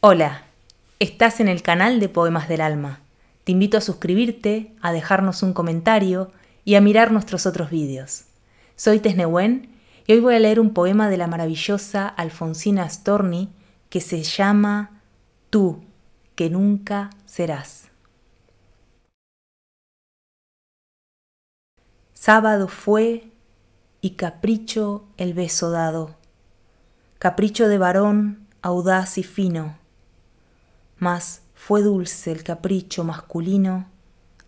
Hola, estás en el canal de Poemas del Alma. Te invito a suscribirte, a dejarnos un comentario y a mirar nuestros otros vídeos. Soy Tesnewen y hoy voy a leer un poema de la maravillosa Alfonsina Storni que se llama Tú, que nunca serás. Sábado fue y capricho el beso dado, capricho de varón audaz y fino mas fue dulce el capricho masculino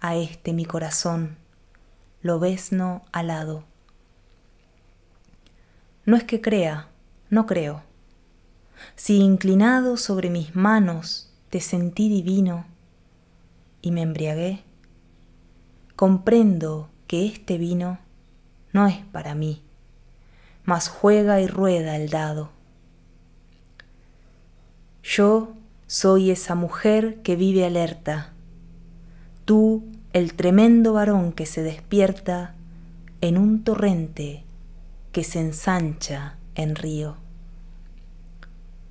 a este mi corazón, Lo vesno alado. No es que crea, no creo. Si inclinado sobre mis manos te sentí divino y me embriagué, comprendo que este vino no es para mí, mas juega y rueda el dado. Yo soy esa mujer que vive alerta, tú el tremendo varón que se despierta en un torrente que se ensancha en río.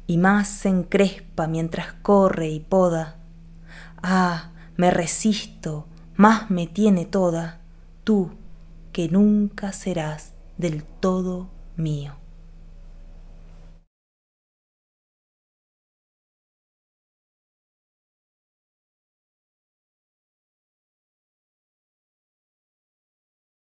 Y más se encrespa mientras corre y poda. Ah, me resisto, más me tiene toda, tú que nunca serás del todo mío.